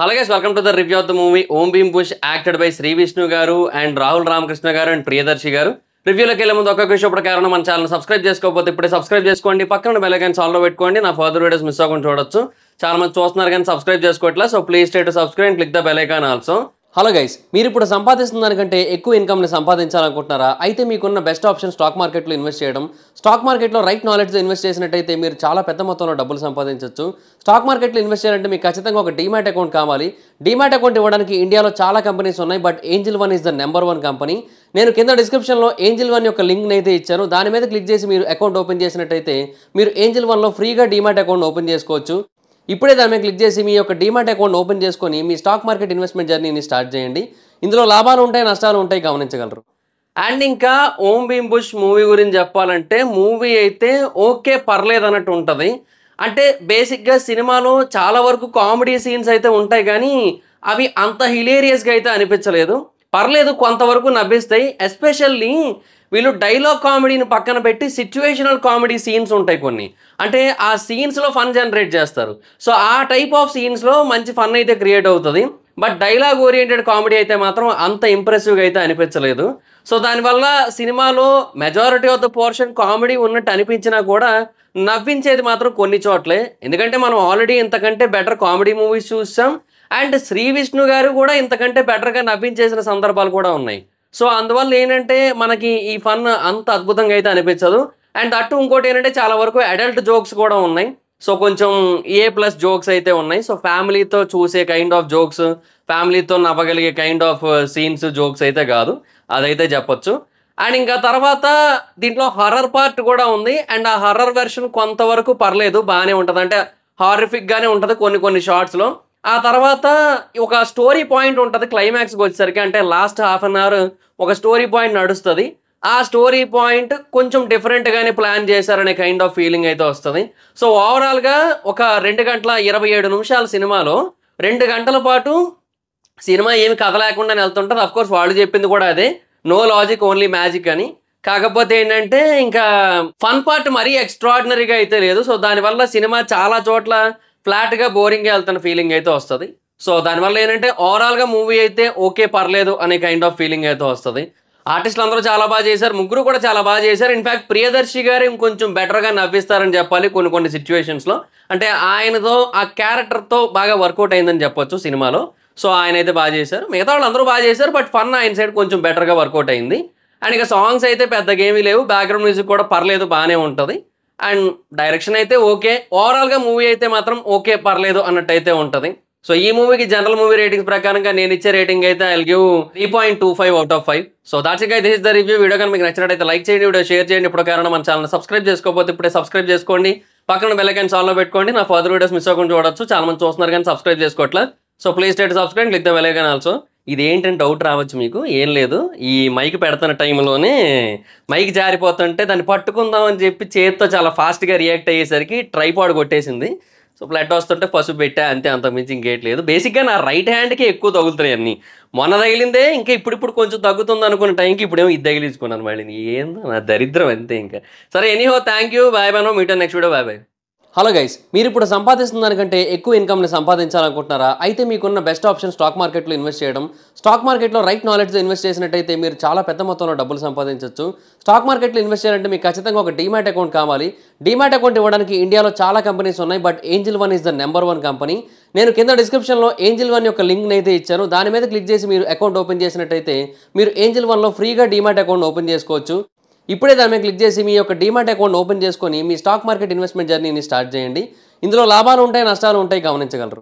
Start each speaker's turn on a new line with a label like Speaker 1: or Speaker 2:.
Speaker 1: hello guys welcome to the review of the movie Om Bheem Bush acted by Shri Vishnu garu and Rahul Ramakrishna గారు and Priyadarshi గారు రివ్యూలోకి వెళ్ళే ముందు ఒక్కొక్క విషయం కారణం మన ఛానల్ సబ్స్క్రైబ్ చేసుకోకపోతే ఇప్పుడే సబ్స్క్రైబ్ చేసుకోండి పక్కన బెల్లైకన్ సాల్వ్ పెట్టుకోండి నా ఫర్దర్ వీడియోస్ మిస్ అవ్వకుండా చూడొచ్చు చాలా మంది చూస్తున్నారు కానీ సబ్స్క్రైబ్ చేసుకోవట్లే so please state subscribe click the bell icon also hello guys మీరు ఇప్పుడు సంపాదిస్తున్న దానికంటే ఎక్కువ ఇన్కమ్ని సంపాదించాలనుకుంటున్నారా అయితే మీకున్న బెస్ట్ ఆప్షన్ స్టాక్ మార్కెట్లో ఇన్వెస్ట్ చేయడం స్టాక్ మార్కెట్లో రైట్ నాలెడ్జ్తో ఇన్వెస్ట్ చేసినట్టయితే మీరు చాలా పెద్ద మొత్తంలో డబ్బులు సంపాదించవచ్చు స్టాక్ మార్కెట్లో ఇన్వెస్ట్ చేయాలంటే మీకు ఖచ్చితంగా ఒక డీమాట్ అకౌంట్ కావాలి డీమాట్ అకౌంట్ ఇవ్వడానికి ఇండియాలో చాలా కంపెనీస్ ఉన్నాయి but Angel One is the number one company నేను కింద డిస్క్రిప్షన్లో ఏంజిల్ వన్ యొక్క లింక్ని అయితే ఇచ్చాను దాని మీద క్లిక్ చేసి మీరు అకౌంట్ ఓపెన్ చేసినట్టయితే మీరు ఏంజిల్ వన్లో ఫ్రీగా డీమ్యాట్ అకౌంట్ ఓపెన్ చేసుకోవచ్చు ఇప్పుడే దాని మీద క్లిక్ చేసి మీ యొక్క డిమాట్ అకౌంట్ ఓపెన్ చేసుకొని మీ స్టాక్ మార్కెట్ ఇన్వెస్ట్మెంట్ జర్నీని స్టార్ట్ చేయండి ఇందులో లాభాలు ఉంటాయి నష్టాలు ఉంటాయి గమనించగలరు అండ్ ఇంకా ఓం భీమ్ బుష్ మూవీ గురించి చెప్పాలంటే మూవీ అయితే ఓకే పర్లేదు అన్నట్టు ఉంటుంది అంటే బేసిక్గా సినిమాలో చాలా వరకు కామెడీ సీన్స్ అయితే ఉంటాయి కానీ అవి అంత హిలేరియస్గా అయితే అనిపించలేదు పర్లేదు కొంతవరకు నవ్విస్తాయి ఎస్పెషల్లీ వీళ్ళు డైలాగ్ కామెడీని పక్కన పెట్టి సిచ్యువేషనల్ కామెడీ సీన్స్ ఉంటాయి కొన్ని అంటే ఆ సీన్స్లో ఫన్ జనరేట్ చేస్తారు సో ఆ టైప్ ఆఫ్ సీన్స్లో మంచి ఫన్ అయితే క్రియేట్ అవుతుంది బట్ డైలాగ్ ఓరియంటెడ్ కామెడీ అయితే మాత్రం అంత ఇంప్రెసివ్గా అయితే అనిపించలేదు సో దానివల్ల సినిమాలో majority of the portion comedy ఉన్నట్టు అనిపించినా కూడా నవ్వించేది మాత్రం కొన్ని చోట్లే ఎందుకంటే మనం ఆల్రెడీ ఇంతకంటే బెటర్ కామెడీ మూవీస్ చూసాం అండ్ శ్రీ విష్ణు గారు కూడా ఇంతకంటే బెటర్గా నవ్వించేసిన సందర్భాలు కూడా ఉన్నాయి సో అందువల్ల ఏంటంటే మనకి ఈ ఫన్ అంత అద్భుతంగా అయితే అనిపించదు అండ్ అటు ఇంకోటి ఏంటంటే చాలా వరకు అడల్ట్ జోక్స్ కూడా ఉన్నాయి సో కొంచెం ఏ ప్లస్ జోక్స్ అయితే ఉన్నాయి సో ఫ్యామిలీతో చూసే కైండ్ ఆఫ్ జోక్స్ ఫ్యామిలీతో నవ్వగలిగే కైండ్ ఆఫ్ సీన్స్ జోక్స్ అయితే కాదు అదైతే చెప్పొచ్చు అండ్ ఇంకా తర్వాత దీంట్లో హర్రర్ పార్ట్ కూడా ఉంది అండ్ ఆ హర్రర్ వెర్షన్ కొంతవరకు పర్లేదు బాగానే ఉంటుంది అంటే హారిఫిక్గానే ఉంటుంది కొన్ని కొన్ని షార్ట్స్లో ఆ తర్వాత ఒక స్టోరీ పాయింట్ ఉంటుంది క్లైమాక్స్కి వచ్చేసరికి అంటే లాస్ట్ హాఫ్ అన్ అవర్ ఒక స్టోరీ పాయింట్ నడుస్తుంది ఆ స్టోరీ పాయింట్ కొంచెం డిఫరెంట్గానే ప్లాన్ చేశారనే కైండ్ ఆఫ్ ఫీలింగ్ అయితే వస్తుంది సో ఓవరాల్గా ఒక రెండు గంటల ఇరవై ఏడు నిమిషాల సినిమాలో రెండు గంటల పాటు సినిమా ఏమి కథ లేకుండా వెళ్తుంటుంది అఫ్కోర్స్ వాళ్ళు చెప్పింది కూడా అదే నో లాజిక్ ఓన్లీ మ్యాజిక్ అని కాకపోతే ఏంటంటే ఇంకా ఫన్ పార్ట్ మరీ ఎక్స్ట్రాడినరీగా అయితే లేదు సో దానివల్ల సినిమా చాలా చోట్ల ఫ్లాట్గా బోరింగ్గా వెళ్తున్న ఫీలింగ్ అయితే వస్తుంది సో దానివల్ల ఏంటంటే ఓవరాల్గా మూవీ అయితే ఓకే పర్లేదు అనే కైండ్ ఆఫ్ ఫీలింగ్ అయితే వస్తుంది ఆర్టిస్టులు అందరూ చాలా బాగా చేశారు ముగ్గురు కూడా చాలా బాగా చేశారు ఇన్ఫ్యాక్ట్ ప్రియదర్శి గారు ఇంకొంచెం బెటర్గా నవ్విస్తారని చెప్పాలి కొన్ని కొన్ని సిచ్యువేషన్స్లో అంటే ఆయనతో ఆ క్యారెక్టర్తో బాగా వర్కౌట్ అయిందని చెప్పొచ్చు సినిమాలో సో ఆయన అయితే బాగా చేశారు మిగతా వాళ్ళు అందరూ బాగా చేశారు బట్ ఫన్ ఆయన సైడ్ కొంచెం బెటర్గా వర్కౌట్ అయింది అండ్ ఇక సాంగ్స్ అయితే పెద్దగా ఏమీ లేవు బ్యాక్గ్రౌండ్ మ్యూజిక్ కూడా పర్లేదు బాగానే ఉంటుంది అండ్ డైరెక్షన్ అయితే ఓకే ఓవరాల్గా మూవీ అయితే మాత్రం ఓకే పర్లేదు అన్నట్టయితే ఉంటుంది సో ఈ మూవీకి జనరల్ మూవీ రేటింగ్స్ ప్రకారంగా నేను ఇచ్చే రేటింగ్ అయితే I give three point two five out of five so దాచిగా this is the review video కానీ మీకు నచ్చినట్టయితే లైక్ చేయండి వీడియో షేర్ చేయండి ఇప్పుడు కారణం మన ఛానల్ సబ్స్క్రైబ్ చేసుకోకపోతే ఇప్పుడే సబ్స్క్రైబ్ చేసుకోండి పక్కన బెల్లకైన్ సాల్లో పెట్టుకోండి నా ఫర్దర్ వీడియోస్ మిస్ అవ్వకుండా చూడొచ్చు చాలా మంది చూస్తున్నారు కానీ సబ్స్క్రైబ్ చేసుకోవట్లేదు so please state subscribe click the bell icon also ఇది ఏంటంటే డౌట్ రావచ్చు మీకు ఏం లేదు ఈ మైక్ పెడుతున్న టైంలోనే మైక్ జారిపోతుంటే దాన్ని పట్టుకుందాం అని చెప్పి చేత్తో చాలా ఫాస్ట్గా రియాక్ట్ అయ్యేసరికి ట్రైపాడ్ కొట్టేసింది సో బ్లడ్ వస్తుంటే పసుపు పెట్టా అంతే అంత మించి ఇంకేట్ లేదు బేసిక్గా నా రైట్ హ్యాండ్కి ఎక్కువ తగులుతున్నాయి అన్నీ మొన్న తగిలిందే ఇంకా ఇప్పుడిప్పుడు కొంచెం తగ్గుతుంది అనుకున్న టైంకి ఇప్పుడేమో ఇది తగిలించుకున్నాను మళ్ళీ ఏందో నా దరిద్రం అంతే ఇంకా సరే anyhow thank you bye bye meet you next video bye bye hello guys మీరు ఇప్పుడు సంపాదిస్తున్న దానికంటే ఎక్కువ ఇన్కమ్ని సంపాదించాలనుకుంటున్నారా అయితే మీకున్న బెస్ట్ ఆప్షన్ స్టాక్ మార్కెట్లో ఇన్వెస్ట్ చేయడం స్టాక్ మార్కెట్లో రైట్ నాలెడ్జ్తో ఇన్వెస్ట్ చేసినట్టయితే మీరు చాలా పెద్ద మొత్తంలో డబ్బులు సంపాదించవచ్చు స్టాక్ మార్కెట్లో ఇన్వెస్ట్ చేయాలంటే మీకు ఖచ్చితంగా ఒక డీమాట్ అకౌంట్ కావాలి డీమాట్ అకౌంట్ ఇవ్వడానికి ఇండియాలో చాలా కంపెనీస్ ఉన్నాయి but Angel One is the number one company నేను కింద డిస్క్రిప్షన్లో ఏంజిల్ వన్ యొక్క లింక్ని అయితే ఇచ్చాను దాని మీద క్లిక్ చేసి మీరు అకౌంట్ ఓపెన్ చేసినట్టయితే మీరు ఏంజిల్ వన్లో ఫ్రీగా డీమ్యాట్ అకౌంట్ ఓపెన్ చేసుకోవచ్చు ఇప్పుడే దాని మీద క్లిక్ చేసి మీ యొక్క డిమాట్ అకౌంట్ ఓపెన్ చేసుకొని మీ స్టాక్ మార్కెట్ ఇన్వెస్ట్మెంట్ జర్నీని స్టార్ట్ చేయండి ఇందులో లాభాలు ఉంటాయి నష్టాలు ఉంటాయి గమనించగలరు